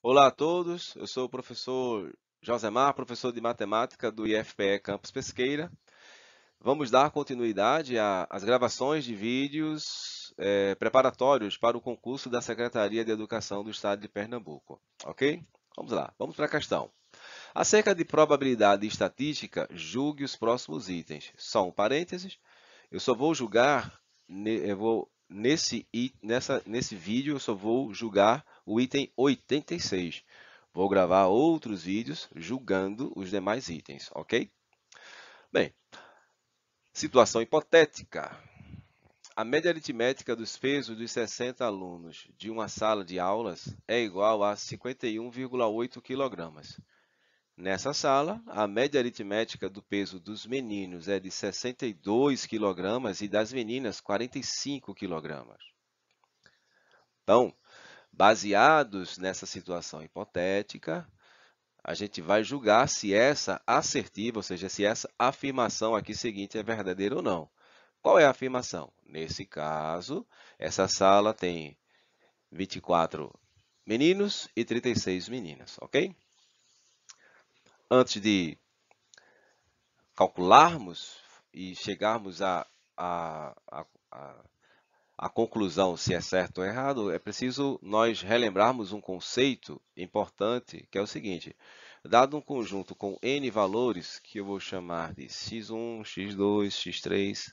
Olá a todos, eu sou o professor Josemar, professor de matemática do IFPE Campus Pesqueira. Vamos dar continuidade às gravações de vídeos é, preparatórios para o concurso da Secretaria de Educação do Estado de Pernambuco, ok? Vamos lá, vamos para a questão. Acerca de probabilidade e estatística, julgue os próximos itens. Só um parênteses, eu só vou julgar, eu vou, nesse, nessa, nesse vídeo eu só vou julgar o item 86. Vou gravar outros vídeos julgando os demais itens, ok? Bem, situação hipotética. A média aritmética dos pesos dos 60 alunos de uma sala de aulas é igual a 51,8 kg. Nessa sala, a média aritmética do peso dos meninos é de 62 kg e das meninas 45 kg. Então, Baseados nessa situação hipotética, a gente vai julgar se essa assertiva, ou seja, se essa afirmação aqui seguinte é verdadeira ou não. Qual é a afirmação? Nesse caso, essa sala tem 24 meninos e 36 meninas, ok? Antes de calcularmos e chegarmos a, a, a, a a conclusão se é certo ou errado, é preciso nós relembrarmos um conceito importante, que é o seguinte: dado um conjunto com n valores, que eu vou chamar de x1, x2, x3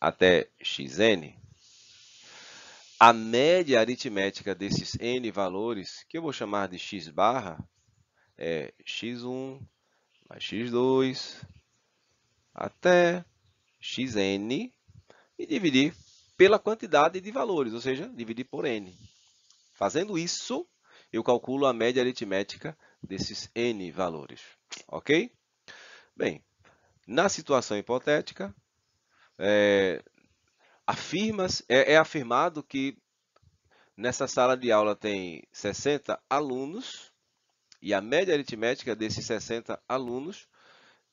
até xn, a média aritmética desses n valores, que eu vou chamar de x barra, é x1 mais x2 até xn e dividir pela quantidade de valores, ou seja, dividir por n. Fazendo isso, eu calculo a média aritmética desses n valores, ok? Bem, na situação hipotética, é, afirmas, é, é afirmado que nessa sala de aula tem 60 alunos e a média aritmética desses 60 alunos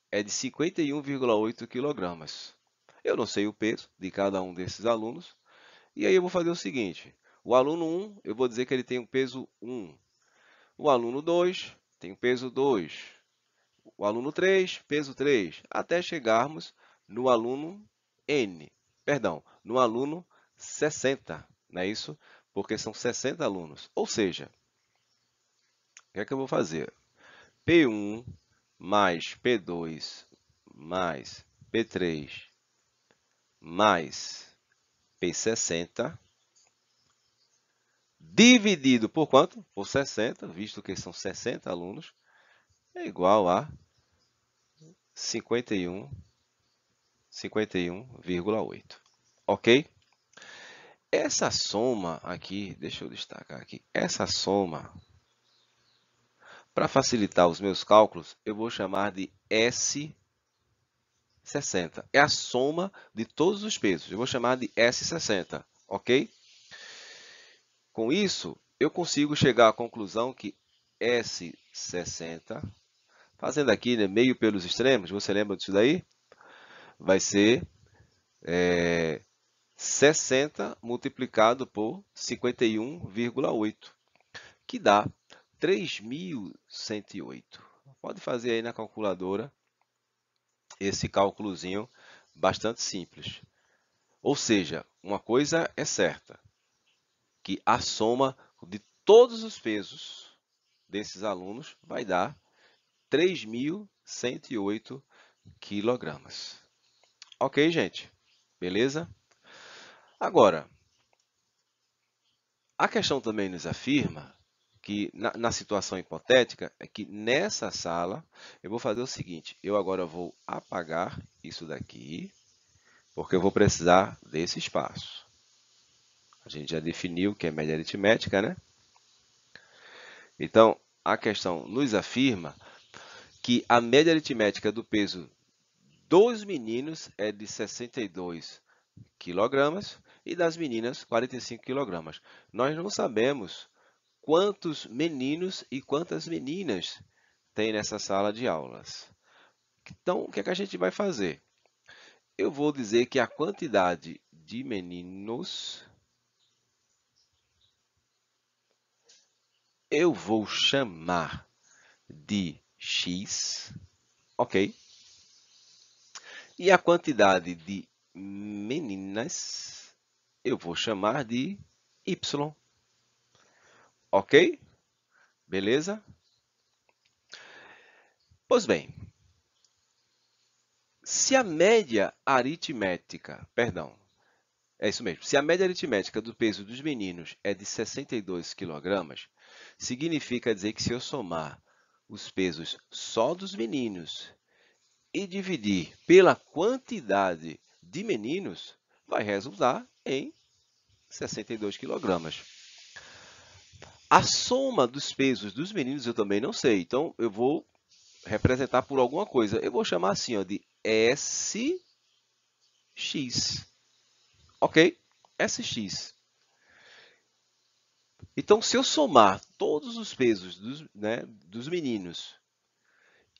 é de 51,8 quilogramas. Eu não sei o peso de cada um desses alunos. E aí eu vou fazer o seguinte. O aluno 1, eu vou dizer que ele tem um peso 1. O aluno 2 tem um peso 2. O aluno 3, peso 3. Até chegarmos no aluno N. Perdão, no aluno 60. Não é isso? Porque são 60 alunos. Ou seja, o que é que eu vou fazer? P1 mais P2 mais P3 mais P60 dividido por quanto? Por 60, visto que são 60 alunos, é igual a 51, 51,8. Ok? Essa soma aqui, deixa eu destacar aqui, essa soma, para facilitar os meus cálculos, eu vou chamar de S 60. É a soma de todos os pesos. Eu vou chamar de S60, ok? Com isso, eu consigo chegar à conclusão que S60, fazendo aqui né, meio pelos extremos, você lembra disso daí? Vai ser é, 60 multiplicado por 51,8, que dá 3.108. Pode fazer aí na calculadora esse cálculozinho bastante simples. Ou seja, uma coisa é certa, que a soma de todos os pesos desses alunos vai dar 3.108 quilogramas. Ok, gente? Beleza? Agora, a questão também nos afirma que na, na, situação hipotética é que nessa sala eu vou fazer o seguinte, eu agora vou apagar isso daqui, porque eu vou precisar desse espaço. A gente já definiu que é média aritmética, né? Então, a questão nos afirma que a média aritmética do peso dos meninos é de 62 kg e das meninas 45 kg. Nós não sabemos quantos meninos e quantas meninas tem nessa sala de aulas. Então, o que, é que a gente vai fazer? Eu vou dizer que a quantidade de meninos eu vou chamar de x, ok? E a quantidade de meninas eu vou chamar de y. Ok? Beleza? Pois bem, se a média aritmética, perdão, é isso mesmo, se a média aritmética do peso dos meninos é de 62 kg, significa dizer que se eu somar os pesos só dos meninos e dividir pela quantidade de meninos, vai resultar em 62 kg. A soma dos pesos dos meninos eu também não sei, então eu vou representar por alguma coisa. Eu vou chamar assim ó, de SX. Ok? SX. Então, se eu somar todos os pesos dos, né, dos meninos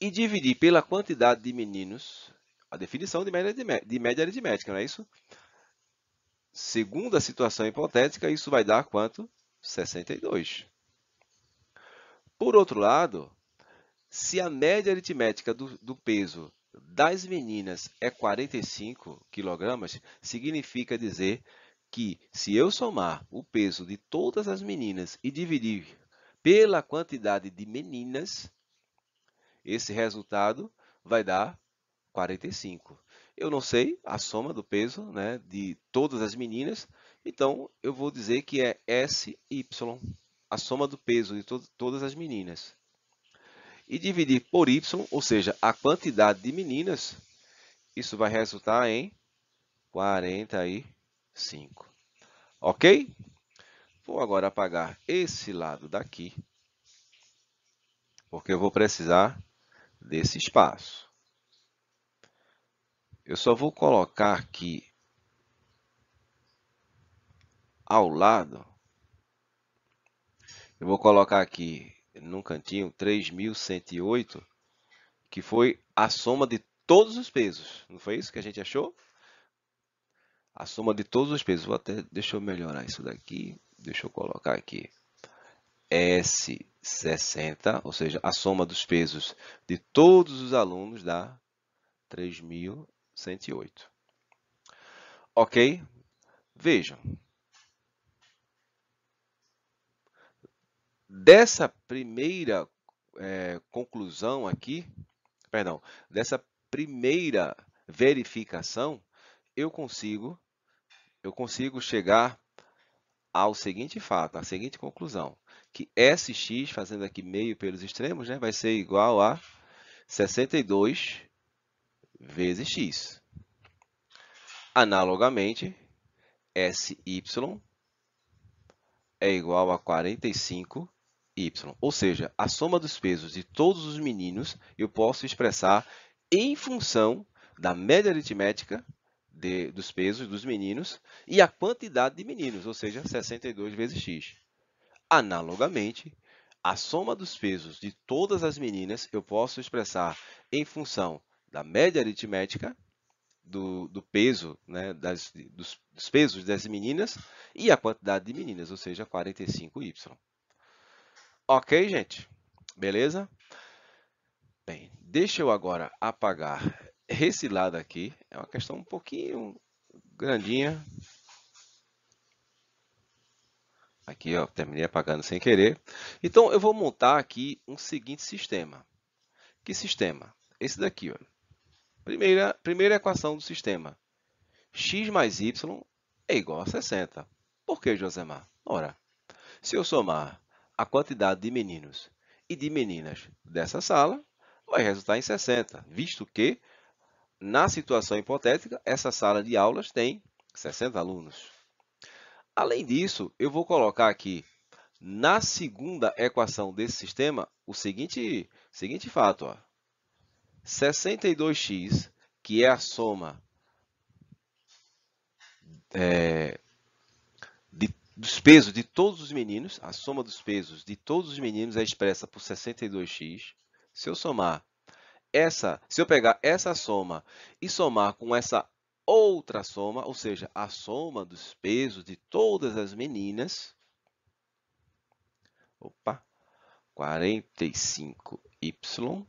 e dividir pela quantidade de meninos, a definição de média, de média aritmética, não é isso? Segundo a situação hipotética, isso vai dar quanto? 62. Por outro lado, se a média aritmética do, do peso das meninas é 45 kg, significa dizer que se eu somar o peso de todas as meninas e dividir pela quantidade de meninas, esse resultado vai dar 45. Eu não sei a soma do peso né, de todas as meninas, então, eu vou dizer que é SY, a soma do peso de to todas as meninas. E dividir por Y, ou seja, a quantidade de meninas, isso vai resultar em 45. Ok? Vou agora apagar esse lado daqui, porque eu vou precisar desse espaço. Eu só vou colocar aqui ao lado, eu vou colocar aqui num cantinho 3.108, que foi a soma de todos os pesos. Não foi isso que a gente achou? A soma de todos os pesos. Vou até, deixa eu melhorar isso daqui. Deixa eu colocar aqui. S60, ou seja, a soma dos pesos de todos os alunos dá 3.108. Ok? Vejam, Dessa primeira é, conclusão aqui, perdão, dessa primeira verificação, eu consigo, eu consigo chegar ao seguinte fato, à seguinte conclusão, que Sx, fazendo aqui meio pelos extremos, né, vai ser igual a 62 vezes x. Analogamente, SY é igual a 45 y. Ou seja, a soma dos pesos de todos os meninos eu posso expressar em função da média aritmética de, dos pesos dos meninos e a quantidade de meninos, ou seja, 62 vezes x. Analogamente, a soma dos pesos de todas as meninas eu posso expressar em função da média aritmética do, do peso, né, das, dos, dos pesos das meninas e a quantidade de meninas, ou seja, 45y. Ok, gente? Beleza? Bem, deixa eu agora apagar esse lado aqui. É uma questão um pouquinho grandinha. Aqui, ó, terminei apagando sem querer. Então, eu vou montar aqui um seguinte sistema. Que sistema? Esse daqui, ó. Primeira, primeira equação do sistema. x mais y é igual a 60. Por que, Josemar? Ora, se eu somar a quantidade de meninos e de meninas dessa sala vai resultar em 60, visto que, na situação hipotética, essa sala de aulas tem 60 alunos. Além disso, eu vou colocar aqui na segunda equação desse sistema o seguinte, seguinte fato. Ó. 62x, que é a soma é, de dos pesos de todos os meninos, a soma dos pesos de todos os meninos é expressa por 62x. Se eu somar essa, se eu pegar essa soma e somar com essa outra soma, ou seja, a soma dos pesos de todas as meninas, opa, 45y,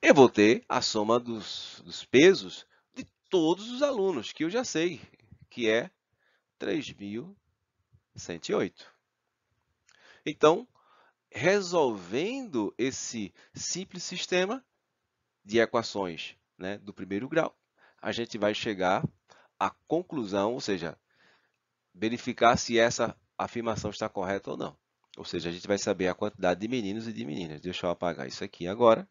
eu vou ter a soma dos, dos pesos de todos os alunos, que eu já sei que é 3.108. Então, resolvendo esse simples sistema de equações né, do primeiro grau, a gente vai chegar à conclusão, ou seja, verificar se essa afirmação está correta ou não. Ou seja, a gente vai saber a quantidade de meninos e de meninas. Deixa eu apagar isso aqui agora.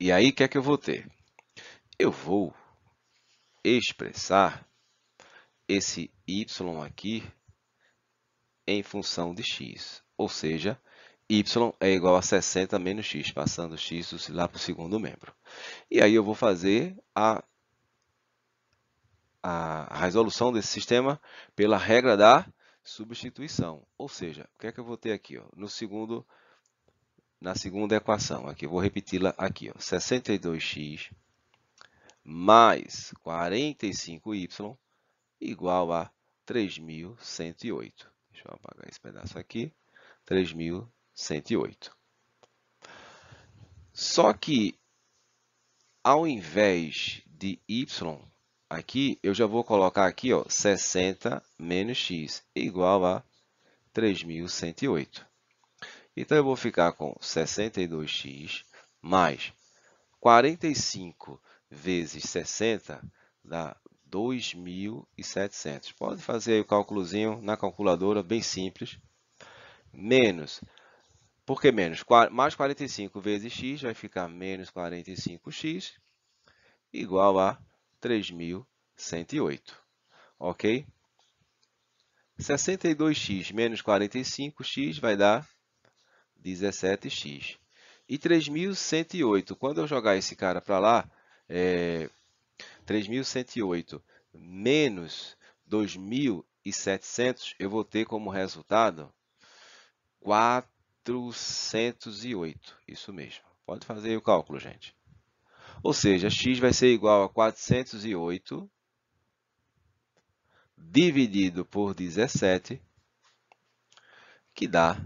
E aí, o que é que eu vou ter? Eu vou expressar esse y aqui em função de x, ou seja, y é igual a 60 menos x, passando x lá para o segundo membro. E aí eu vou fazer a, a resolução desse sistema pela regra da substituição. Ou seja, o que é que eu vou ter aqui? Ó? No segundo, na segunda equação, aqui, eu vou repeti-la aqui, ó, 62x mais 45y igual a 3.108. Deixa eu apagar esse pedaço aqui. 3.108. Só que, ao invés de y, aqui, eu já vou colocar aqui, ó, 60 menos x igual a 3.108. Então, eu vou ficar com 62x mais 45 vezes 60 dá 2.700. Pode fazer o cálculozinho na calculadora, bem simples. Menos, por que menos? Mais 45 vezes x vai ficar menos 45x, igual a 3.108, ok? 62x menos 45x vai dar 17x. E 3.108, quando eu jogar esse cara para lá, é, 3.108 menos 2.700, eu vou ter como resultado 408. Isso mesmo. Pode fazer o cálculo, gente. Ou seja, x vai ser igual a 408 dividido por 17, que dá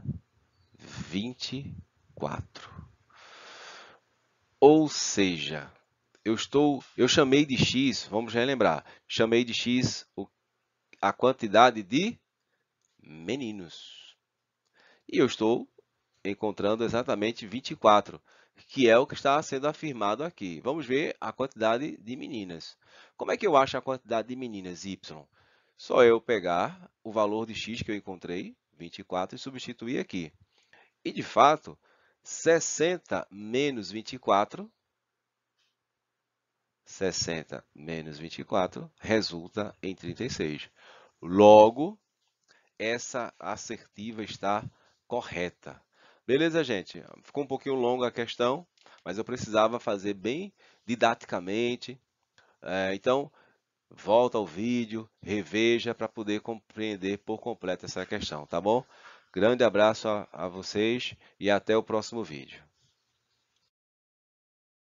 24. Ou seja, eu estou, eu chamei de x, vamos relembrar, chamei de x a quantidade de meninos. E eu estou encontrando exatamente 24, que é o que está sendo afirmado aqui. Vamos ver a quantidade de meninas. Como é que eu acho a quantidade de meninas y? Só eu pegar o valor de x que eu encontrei, 24, e substituir aqui. E, de fato, 60 menos 24 60 menos 24 resulta em 36. Logo, essa assertiva está correta. Beleza, gente? Ficou um pouquinho longa a questão, mas eu precisava fazer bem didaticamente. É, então, volta ao vídeo, reveja para poder compreender por completo essa questão, tá bom? Grande abraço a, a vocês e até o próximo vídeo.